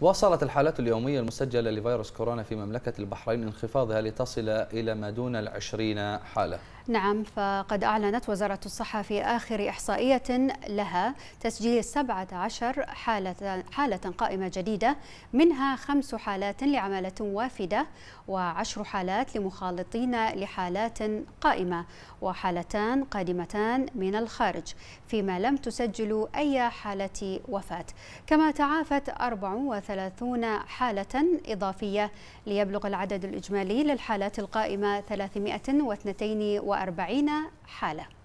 واصلت الحالات اليومية المسجلة لفيروس كورونا في مملكة البحرين انخفاضها لتصل إلى ما دون العشرين حالة نعم فقد أعلنت وزارة الصحة في آخر إحصائية لها تسجيل 17 حالة, حالة قائمة جديدة منها خمس حالات لعمالة وافدة وعشر حالات لمخالطين لحالات قائمة وحالتان قادمتان من الخارج فيما لم تسجل أي حالة وفاة كما تعافت 34 30 حالة إضافية ليبلغ العدد الإجمالي للحالات القائمة 342 حالة